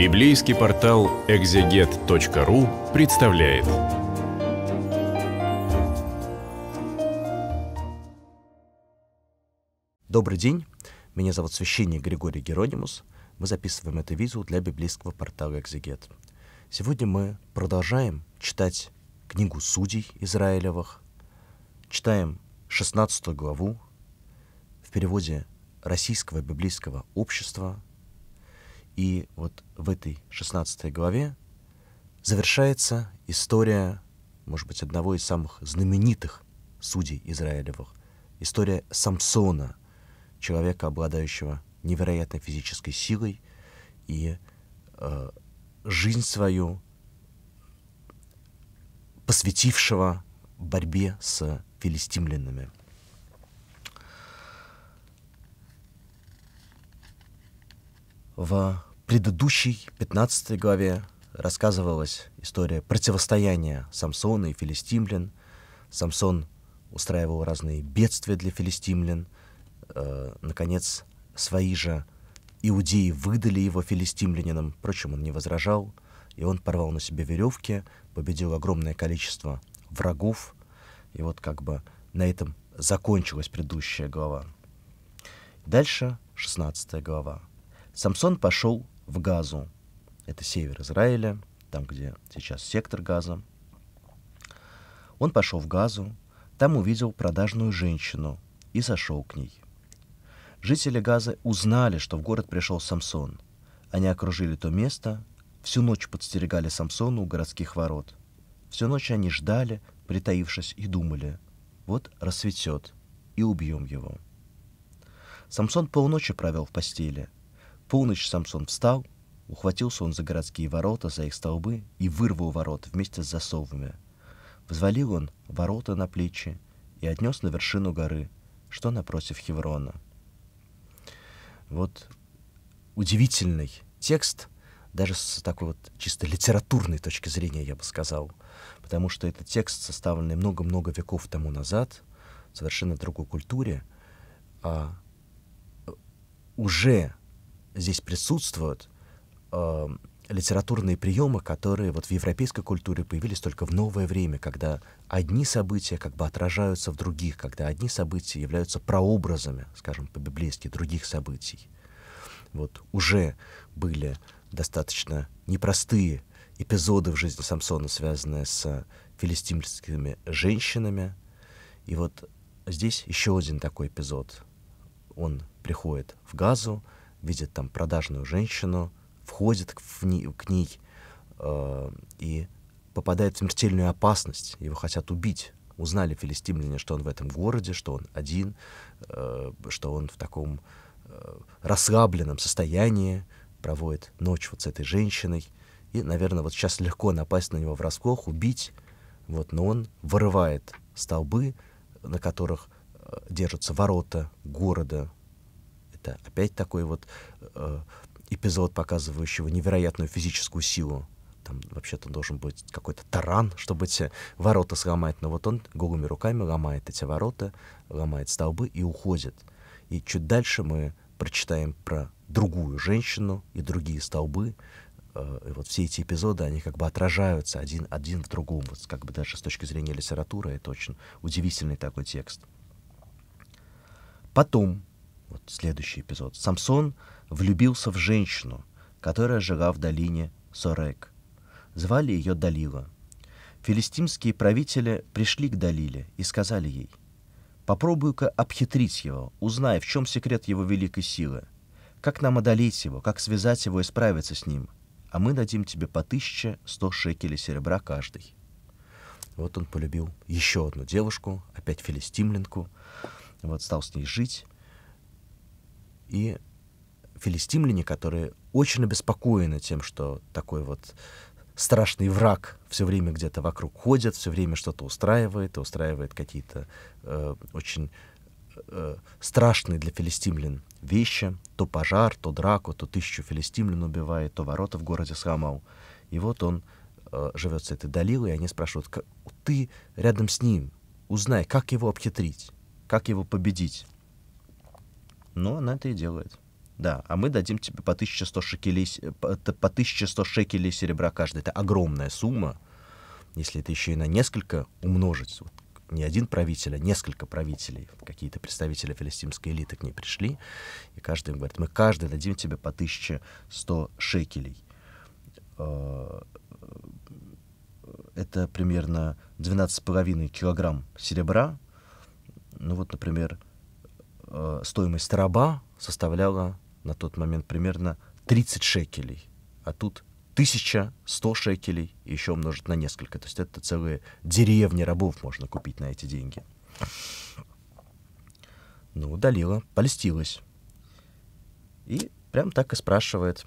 Библейский портал экзегет.ру представляет. Добрый день, меня зовут священник Григорий Геронимус. Мы записываем это видео для библейского портала «Экзегет». Сегодня мы продолжаем читать книгу «Судей Израилевых», читаем 16 главу в переводе Российского библейского общества – и вот в этой 16 главе завершается история, может быть, одного из самых знаменитых судей Израилевых. История Самсона, человека, обладающего невероятной физической силой и э, жизнь свою посвятившего борьбе с филистимлянами. В предыдущей 15 главе рассказывалась история противостояния Самсона и филистимлян. Самсон устраивал разные бедствия для филистимлян. Э, наконец, свои же иудеи выдали его филистимлянинам, впрочем, он не возражал, и он порвал на себе веревки, победил огромное количество врагов, и вот как бы на этом закончилась предыдущая глава. Дальше 16 глава. Самсон пошел в Газу. Это север Израиля, там, где сейчас сектор Газа. Он пошел в Газу, там увидел продажную женщину и сошел к ней. Жители Газы узнали, что в город пришел Самсон. Они окружили то место, всю ночь подстерегали Самсона у городских ворот. Всю ночь они ждали, притаившись, и думали, вот рассветет, и убьем его. Самсон полночи провел в постели – полночь Самсон встал, ухватился он за городские ворота, за их столбы и вырвал ворота вместе с засовами. Взвалил он ворота на плечи и отнес на вершину горы, что напротив Хеврона. Вот удивительный текст, даже с такой вот чисто литературной точки зрения, я бы сказал, потому что этот текст, составленный много-много веков тому назад, в совершенно другой культуре, а э, уже здесь присутствуют э, литературные приемы, которые вот в европейской культуре появились только в новое время, когда одни события как бы отражаются в других, когда одни события являются прообразами, скажем, по-библейски, других событий. Вот уже были достаточно непростые эпизоды в жизни Самсона, связанные с филистимскими женщинами. И вот здесь еще один такой эпизод. Он приходит в Газу, видит там продажную женщину, входит в не, к ней э, и попадает в смертельную опасность, его хотят убить. Узнали филистимляне, что он в этом городе, что он один, э, что он в таком э, расслабленном состоянии, проводит ночь вот с этой женщиной. И, наверное, вот сейчас легко напасть на него врасплох, убить. Вот, но он вырывает столбы, на которых э, держатся ворота города, это опять такой вот э, эпизод, показывающего невероятную физическую силу. Там вообще-то должен быть какой-то таран, чтобы эти ворота сломать. Но вот он голыми руками ломает эти ворота, ломает столбы и уходит. И чуть дальше мы прочитаем про другую женщину и другие столбы. Э, и вот все эти эпизоды, они как бы отражаются один, один в другом. Вот как бы даже с точки зрения литературы это очень удивительный такой текст. Потом вот следующий эпизод. Самсон влюбился в женщину, которая жила в долине Сорек. Звали ее Далила. Филистимские правители пришли к Далиле и сказали ей, «Попробуй-ка обхитрить его, узнай, в чем секрет его великой силы. Как нам одолеть его, как связать его и справиться с ним? А мы дадим тебе по 1100 шекелей серебра каждый». Вот он полюбил еще одну девушку, опять филистимленку, вот стал с ней жить, и филистимляне, которые очень обеспокоены тем, что такой вот страшный враг все время где-то вокруг ходит, все время что-то устраивает, устраивает какие-то э, очень э, страшные для филистимлян вещи. То пожар, то драку, то тысячу филистимлян убивает, то ворота в городе сломал. И вот он э, живет с этой Далилой, и они спрашивают, ты рядом с ним, узнай, как его обхитрить, как его победить. Но она это и делает. Да, а мы дадим тебе по 1100 шекелей, э, по 1100 шекелей серебра каждый. Это огромная сумма, если это еще и на несколько умножить. Вот не один правитель, а несколько правителей, какие-то представители филистимской элиты к ней пришли, и каждый им говорит, мы каждый дадим тебе по 1100 шекелей. Э, э, это примерно 12,5 килограмм серебра. Ну вот, например, Э, стоимость раба составляла на тот момент примерно 30 шекелей, а тут 1100 шекелей еще умножить на несколько. То есть это целые деревни рабов можно купить на эти деньги. Ну, Далила польстилась. И прям так и спрашивает.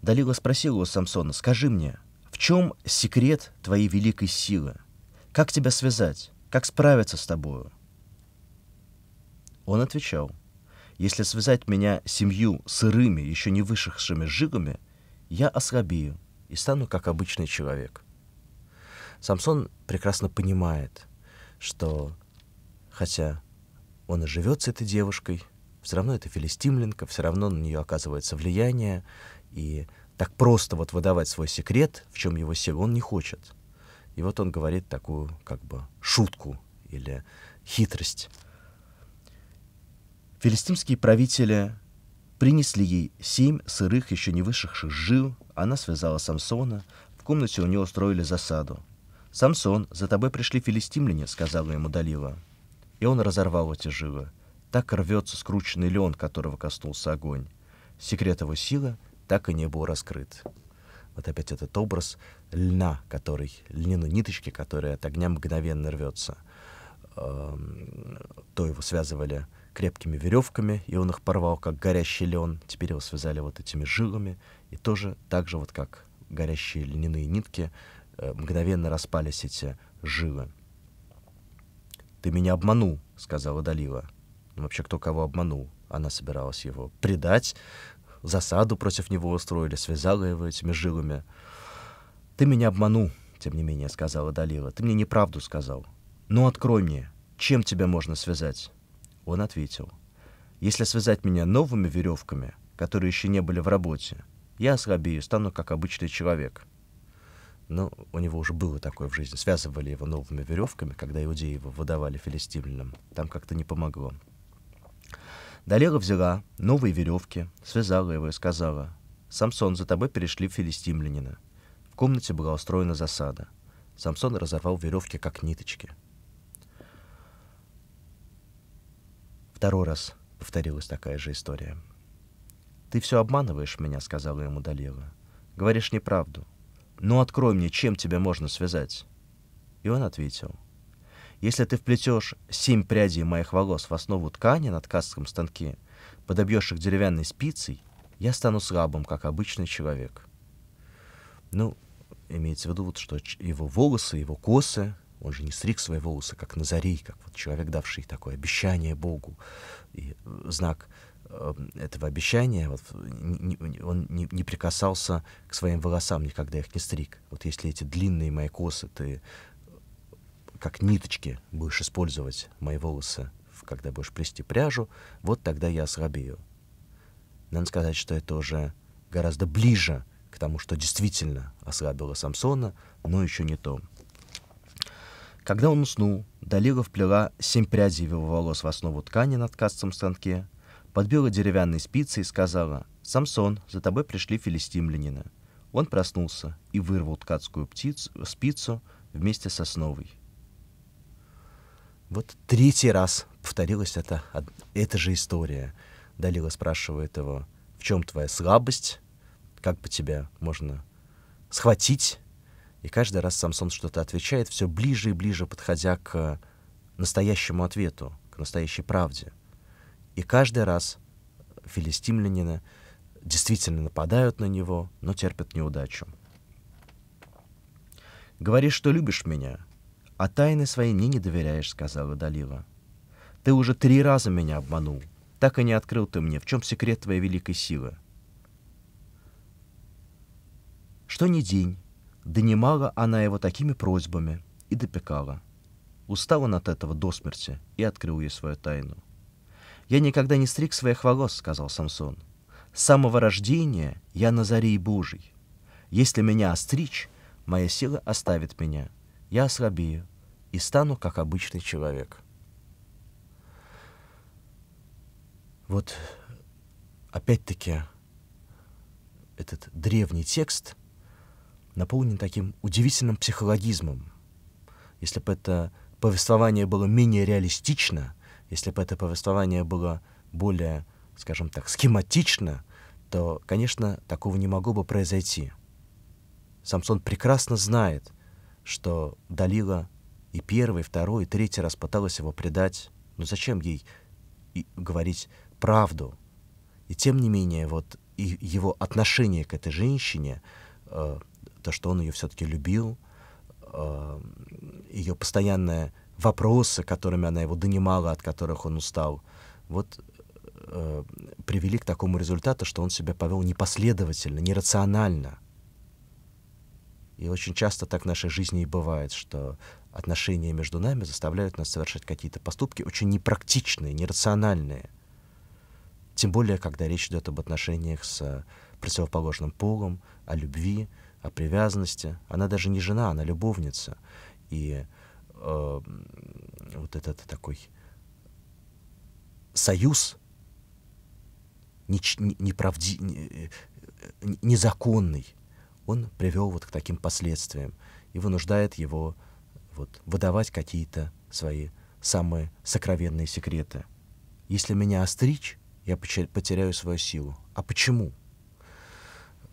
Далила спросила у Самсона, скажи мне, в чем секрет твоей великой силы? Как тебя связать? Как справиться с тобою? Он отвечал, «Если связать меня семью сырыми, еще не вышедшими жигами, я ослабею и стану как обычный человек». Самсон прекрасно понимает, что хотя он и живет с этой девушкой, все равно это филистимленка, все равно на нее оказывается влияние, и так просто вот выдавать свой секрет, в чем его сила, он не хочет. И вот он говорит такую как бы шутку или хитрость. Филистимские правители принесли ей семь сырых, еще не высохших жил. Она связала Самсона. В комнате у нее устроили засаду. «Самсон, за тобой пришли филистимляне», — сказала ему Далила. И он разорвал эти жилы. Так рвется скрученный лен, которого коснулся огонь. Секрет его силы так и не был раскрыт. Вот опять этот образ льна, который, льняной ниточки, которая от огня мгновенно рвется. Эм, то его связывали крепкими веревками, и он их порвал, как горящий лен. Теперь его связали вот этими жилами, и тоже так же, вот как горящие льняные нитки, э, мгновенно распались эти жилы. «Ты меня обманул», — сказала Далила. Ну, вообще, кто кого обманул? Она собиралась его предать, засаду против него устроили, связала его этими жилами. «Ты меня обманул», — тем не менее сказала Далила. «Ты мне неправду сказал. Ну, открой мне, чем тебя можно связать?» Он ответил, «Если связать меня новыми веревками, которые еще не были в работе, я ослабею, стану как обычный человек». Но ну, у него уже было такое в жизни. Связывали его новыми веревками, когда иудеи его выдавали филистимлянам. Там как-то не помогло. Далера взяла новые веревки, связала его и сказала, «Самсон, за тобой перешли филистимлянина». В комнате была устроена засада. Самсон разорвал веревки, как ниточки — Второй раз повторилась такая же история. «Ты все обманываешь меня», — сказала ему Далева. «Говоришь неправду. Ну открой мне, чем тебя можно связать?» И он ответил. «Если ты вплетешь семь прядей моих волос в основу ткани на ткацком станке, подобьешь их деревянной спицей, я стану слабым, как обычный человек». Ну, имеется в виду, вот, что его волосы, его косы он же не стриг свои волосы, как Назарей, как вот человек, давший такое обещание Богу. И э, знак э, этого обещания, вот, он не, не прикасался к своим волосам, никогда их не стриг. Вот если эти длинные мои косы ты э, как ниточки будешь использовать мои волосы, когда будешь плести пряжу, вот тогда я ослабею. Надо сказать, что это уже гораздо ближе к тому, что действительно ослабило Самсона, но еще не то. Когда он уснул, Далила вплела семь прядей его волос в основу ткани на ткацком станке, подбила деревянной спицей и сказала «Самсон, за тобой пришли филистимлянины». Он проснулся и вырвал ткацкую птицу, спицу вместе с основой. Вот третий раз повторилась эта, эта же история. Далила спрашивает его, в чем твоя слабость, как бы тебя можно схватить, и каждый раз Самсон что-то отвечает, все ближе и ближе подходя к э, настоящему ответу, к настоящей правде. И каждый раз э, филистимлянина действительно нападают на него, но терпят неудачу. «Говоришь, что любишь меня, а тайны своей мне не доверяешь», — сказала Далива. «Ты уже три раза меня обманул. Так и не открыл ты мне, в чем секрет твоей великой силы». Что ни день, Донимала она его такими просьбами и допекала. Устал он от этого до смерти и открыл ей свою тайну. «Я никогда не стриг своих волос», — сказал Самсон. «С самого рождения я на заре Божий. Если меня остричь, моя сила оставит меня. Я ослабею и стану как обычный человек». Вот опять-таки этот древний текст — наполнен таким удивительным психологизмом. Если бы это повествование было менее реалистично, если бы это повествование было более, скажем так, схематично, то, конечно, такого не могло бы произойти. Самсон прекрасно знает, что Далила и первый, и второй, и третий раз пыталась его предать. Но зачем ей говорить правду? И тем не менее, вот и его отношение к этой женщине э, то, что он ее все-таки любил, эм, ее постоянные вопросы, которыми она его донимала, от которых он устал, вот э, привели к такому результату, что он себя повел непоследовательно, нерационально. И очень часто так в нашей жизни и бывает, что отношения между нами заставляют нас совершать какие-то поступки очень непрактичные, нерациональные. Тем более, когда речь идет об отношениях с противоположным полом, о любви, о привязанности. Она даже не жена, она любовница. И э, вот этот такой союз неч не, не э, э, незаконный, он привел вот к таким последствиям и вынуждает его вот, выдавать какие-то свои самые сокровенные секреты. Если меня остричь, я потеряю свою силу. А почему?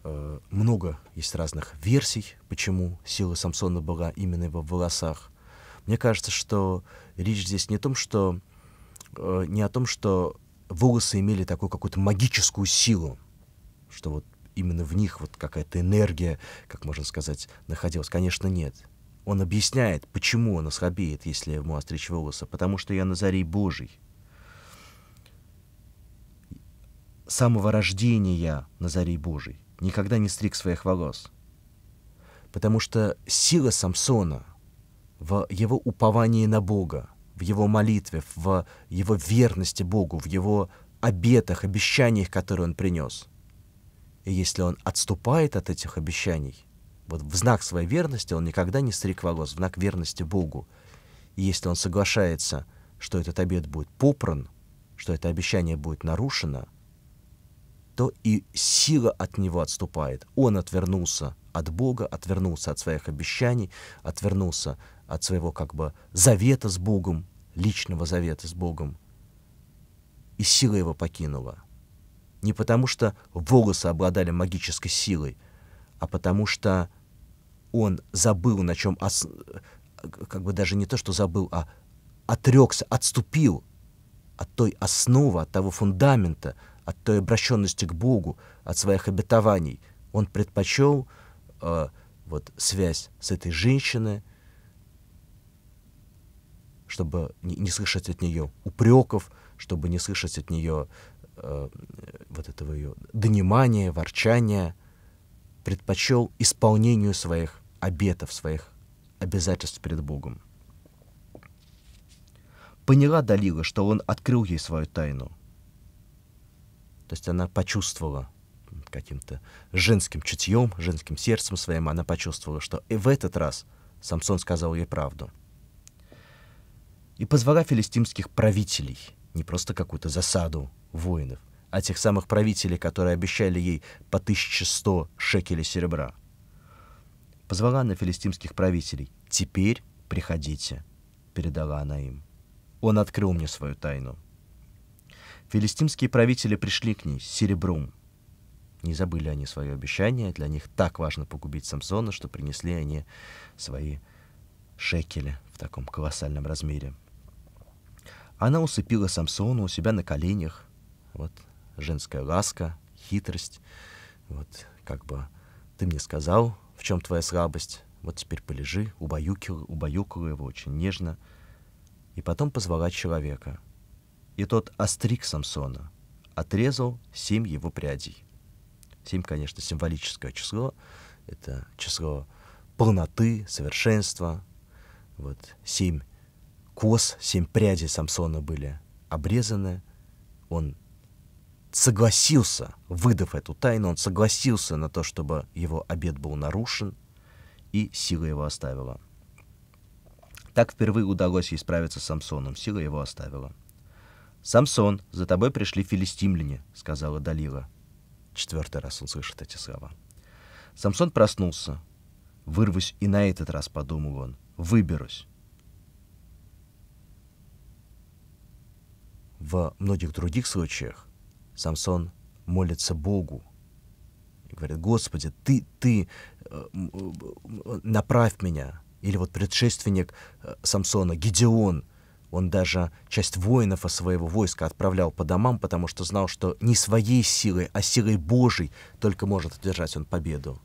Э, много есть разных версий, почему сила Самсона была именно его в волосах. Мне кажется, что речь здесь не, о том, что, э, не о том, что волосы имели такую какую-то магическую силу, что вот именно в них вот какая-то энергия, как можно сказать, находилась. Конечно, нет. Он объясняет, почему он ослабеет, если ему остричь волосы. Потому что я на заре Божий. С самого рождения я на заре Божий никогда не стриг своих волос. Потому что сила Самсона в его уповании на Бога, в его молитве, в его верности Богу, в его обетах, обещаниях, которые он принес. И если он отступает от этих обещаний, вот в знак своей верности он никогда не стриг волос, в знак верности Богу. И если он соглашается, что этот обет будет попран, что это обещание будет нарушено — то и сила от него отступает. Он отвернулся от Бога, отвернулся от своих обещаний, отвернулся от своего как бы завета с Богом, личного завета с Богом. И сила его покинула. Не потому что волосы обладали магической силой, а потому что он забыл, на чем, ос... как бы даже не то, что забыл, а отрекся, отступил от той основы, от того фундамента, от той обращенности к Богу, от своих обетований, он предпочел э, вот связь с этой женщиной, чтобы не, не слышать от нее упреков, чтобы не слышать от нее э, вот этого ее донимания, ворчания, предпочел исполнению своих обетов, своих обязательств перед Богом. Поняла Далила, что он открыл ей свою тайну — то есть она почувствовала каким-то женским чутьем, женским сердцем своим, она почувствовала, что и в этот раз Самсон сказал ей правду. И позвала филистимских правителей, не просто какую-то засаду воинов, а тех самых правителей, которые обещали ей по 1100 шекелей серебра. Позвала она филистимских правителей. «Теперь приходите», — передала она им. «Он открыл мне свою тайну», Филистимские правители пришли к ней с серебром. Не забыли они свое обещание, для них так важно погубить Самсона, что принесли они свои шекели в таком колоссальном размере. Она усыпила Самсона у себя на коленях. Вот женская ласка, хитрость. Вот как бы ты мне сказал, в чем твоя слабость. Вот теперь полежи, убаюкала, убаюкала его очень нежно. И потом позвала человека — и тот остриг Самсона, отрезал семь его прядей. Семь, конечно, символическое число, это число полноты, совершенства. Вот семь кос, семь прядей Самсона были обрезаны. Он согласился, выдав эту тайну, он согласился на то, чтобы его обед был нарушен, и сила его оставила. Так впервые удалось ей справиться с Самсоном, сила его оставила. «Самсон, за тобой пришли филистимляне», — сказала Далила. Четвертый раз он слышит эти слова. Самсон проснулся. «Вырвусь и на этот раз», — подумал он. «Выберусь». Во многих других случаях Самсон молится Богу. И говорит, «Господи, ты, ты э, э, направь меня». Или вот предшественник э, Самсона, Гедеон — он даже часть воинов своего войска отправлял по домам, потому что знал, что не своей силой, а силой Божьей только может одержать он победу.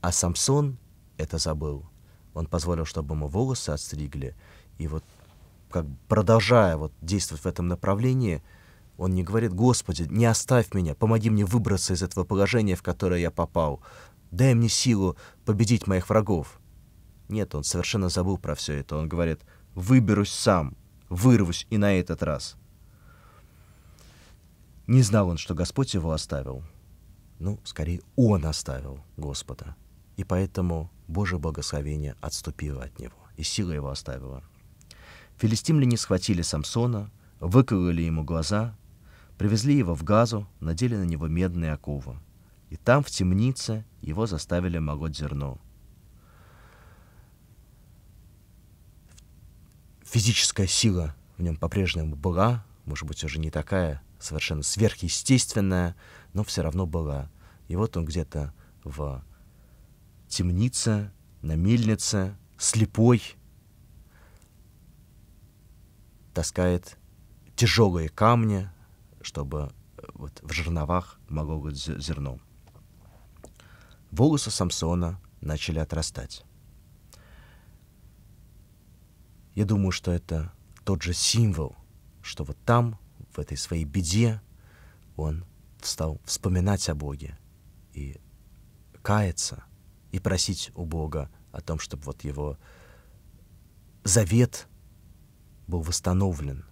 А Самсон это забыл. Он позволил, чтобы ему волосы отстригли. И вот как продолжая вот действовать в этом направлении, он не говорит, «Господи, не оставь меня, помоги мне выбраться из этого положения, в которое я попал. Дай мне силу победить моих врагов». Нет, он совершенно забыл про все это. Он говорит, «Выберусь сам, вырвусь и на этот раз. Не знал он, что Господь его оставил. Ну, скорее, он оставил Господа. И поэтому Божье благословение отступило от него, и сила его оставила. Филистимляне схватили Самсона, выкололи ему глаза, привезли его в газу, надели на него медные оковы. И там, в темнице, его заставили молоть зерно — физическая сила в нем по-прежнему была, может быть, уже не такая совершенно сверхъестественная, но все равно была. И вот он где-то в темнице, на мельнице, слепой, таскает тяжелые камни, чтобы э, вот в жерновах могло быть зерно. Волосы Самсона начали отрастать. Я думаю, что это тот же символ, что вот там, в этой своей беде, он стал вспоминать о Боге и каяться, и просить у Бога о том, чтобы вот его завет был восстановлен.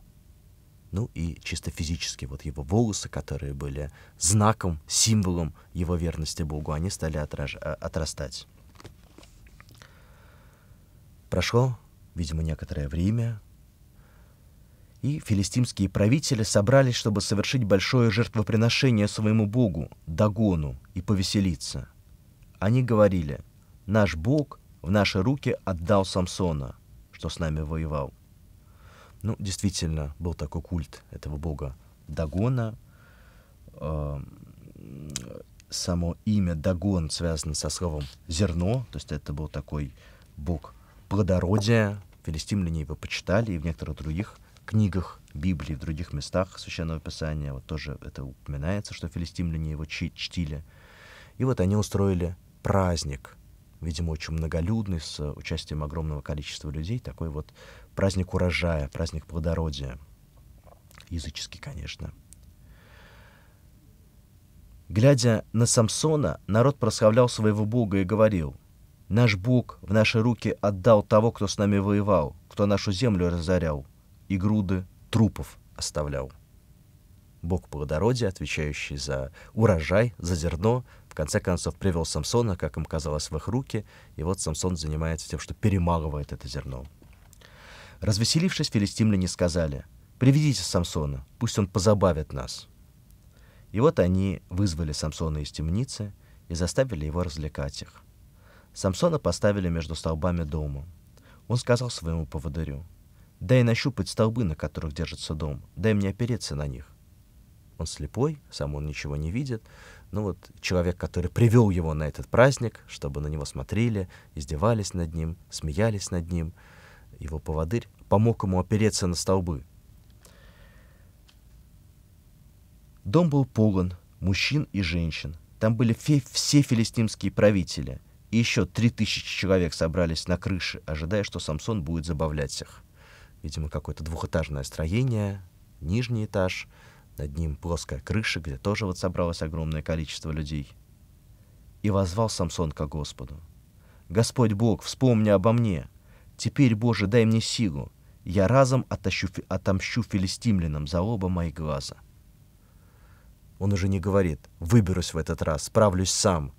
Ну и чисто физически вот его волосы, которые были знаком, символом его верности Богу, они стали отраж... Э, отрастать. Прошло видимо, некоторое время, и филистимские правители собрались, чтобы совершить большое жертвоприношение своему богу, Дагону, и повеселиться. Они говорили, «Наш бог в наши руки отдал Самсона, что с нами воевал». Ну, действительно, был такой культ этого бога Дагона. Эм, само имя Дагон связано со словом «зерно», то есть это был такой бог плодородия, филистимляне его почитали, и в некоторых других книгах Библии, в других местах Священного Писания, вот тоже это упоминается, что филистимляне его чтили. И вот они устроили праздник, видимо, очень многолюдный, с участием огромного количества людей, такой вот праздник урожая, праздник плодородия. Языческий, конечно. Глядя на Самсона, народ прославлял своего бога и говорил — Наш Бог в наши руки отдал того, кто с нами воевал, кто нашу землю разорял и груды трупов оставлял. Бог плодородия, отвечающий за урожай, за зерно, в конце концов привел Самсона, как им казалось, в их руки, и вот Самсон занимается тем, что перемалывает это зерно. Развеселившись, филистимляне сказали, «Приведите Самсона, пусть он позабавит нас». И вот они вызвали Самсона из темницы и заставили его развлекать их. Самсона поставили между столбами дома. Он сказал своему поводырю, «Дай нащупать столбы, на которых держится дом, дай мне опереться на них». Он слепой, сам он ничего не видит, но ну вот человек, который привел его на этот праздник, чтобы на него смотрели, издевались над ним, смеялись над ним, его поводырь помог ему опереться на столбы. Дом был полон мужчин и женщин. Там были фе- все филистимские правители — и еще три тысячи человек собрались на крыше, ожидая, что Самсон будет забавлять всех. Видимо, какое-то двухэтажное строение, нижний этаж, над ним плоская крыша, где тоже вот собралось огромное количество людей. И возвал Самсон ко Господу. «Господь Бог, вспомни обо мне! Теперь, Боже, дай мне силу! Я разом отощу, отомщу филистимлянам за оба мои глаза!» Он уже не говорит «выберусь в этот раз, справлюсь сам»,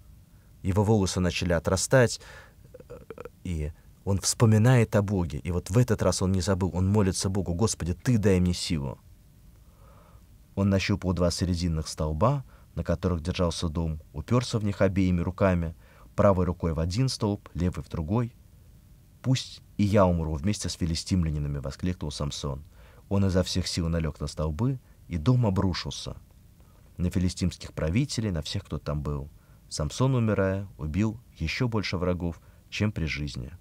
его волосы начали отрастать, и он вспоминает о Боге. И вот в этот раз он не забыл, он молится Богу, «Господи, Ты дай мне силу». Он нащупал два серединных столба, на которых держался дом, уперся в них обеими руками, правой рукой в один столб, левой в другой. «Пусть и я умру вместе с филистимлянинами!» — воскликнул Самсон. Он изо всех сил налег на столбы, и дом обрушился. На филистимских правителей, на всех, кто там был — Самсон, умирая, убил еще больше врагов, чем при жизни.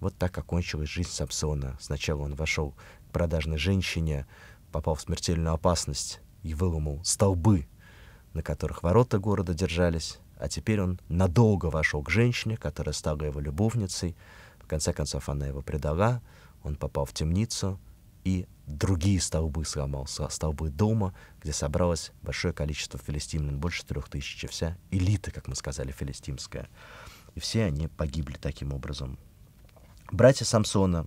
Вот так окончилась жизнь Самсона. Сначала он вошел к продажной женщине, попал в смертельную опасность и выломал столбы, на которых ворота города держались, а теперь он надолго вошел к женщине, которая стала его любовницей. В конце концов, она его предала, он попал в темницу — и другие столбы сломался столбы дома, где собралось большое количество филистимлян, больше трех тысяч, вся элита, как мы сказали, филистимская. И все они погибли таким образом. Братья Самсона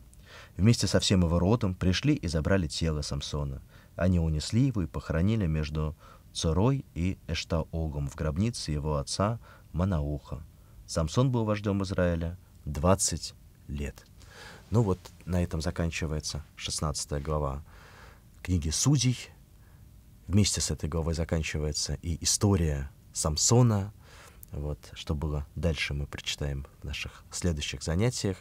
вместе со всем его родом пришли и забрали тело Самсона. Они унесли его и похоронили между Цорой и Эштаогом в гробнице его отца Манауха. Самсон был вождем Израиля 20 лет. Ну вот на этом заканчивается 16 глава книги «Судей». Вместе с этой главой заканчивается и история Самсона. Вот, что было дальше, мы прочитаем в наших следующих занятиях.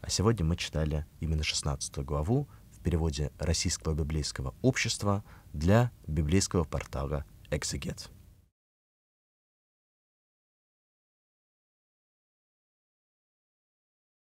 А сегодня мы читали именно 16 главу в переводе Российского библейского общества для библейского портала «Эксегет».